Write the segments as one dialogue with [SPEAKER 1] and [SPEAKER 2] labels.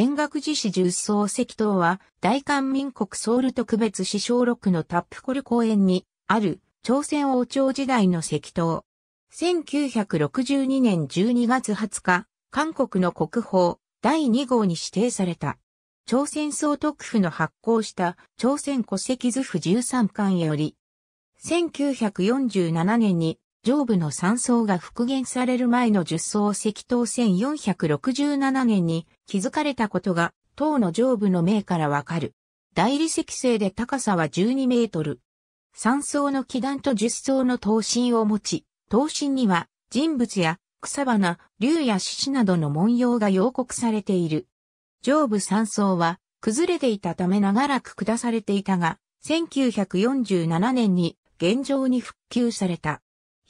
[SPEAKER 1] 円楽寺市十層石塔は、大韓民国ソウル特別市小6のタップコル公園にある朝鮮王朝時代の石塔。1962年12月20日、韓国の国宝第2号に指定された。朝鮮総督府の発行した朝鮮戸籍図譜十三巻より、1947年に上部の三層が復元される前の十層石塔1467年に気づかれたことが、塔の上部の銘からわかる。大理石製で高さは12メートル。3層の基段と10層の刀身を持ち、刀身には人物や草花、竜や獅子などの文様が用告されている。上部3層は崩れていたため長らく下されていたが、1947年に現状に復旧された。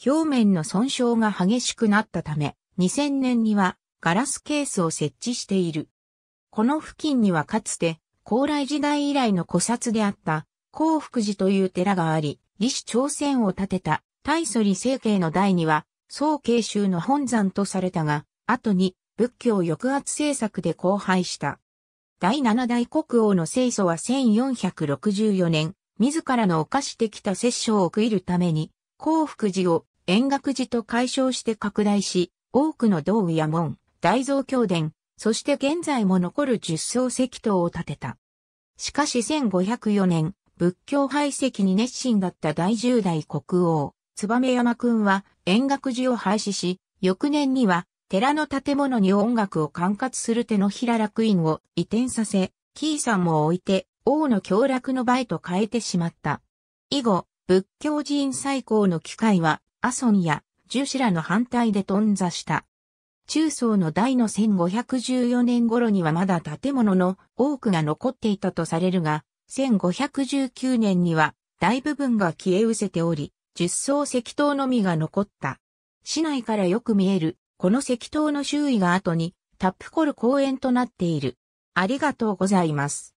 [SPEAKER 1] 表面の損傷が激しくなったため、2000年にはガラスケースを設置している。この付近にはかつて、高麗時代以来の古刹であった、幸福寺という寺があり、李氏朝鮮を建てた、大祖李成慶の代には、宋慶州の本山とされたが、後に仏教抑圧政策で荒廃した。第七代国王の清祖は1464年、自らの犯してきた摂政を食いるために、幸福寺を円覚寺と解消して拡大し、多くの道具や門、大蔵経殿、そして現在も残る十層石塔を建てた。しかし1504年、仏教排斥に熱心だった第十代国王、燕山君は円楽寺を廃止し、翌年には寺の建物に音楽を管轄する手の平楽院を移転させ、キーさんも置いて王の協楽の場へと変えてしまった。以後、仏教寺院再興の機会は、阿孫や、樹士らの反対で頓挫した。中層の台の1514年頃にはまだ建物の多くが残っていたとされるが、1519年には大部分が消え失せており、10層石塔のみが残った。市内からよく見える、この石塔の周囲が後にタップコル公園となっている。ありがとうございます。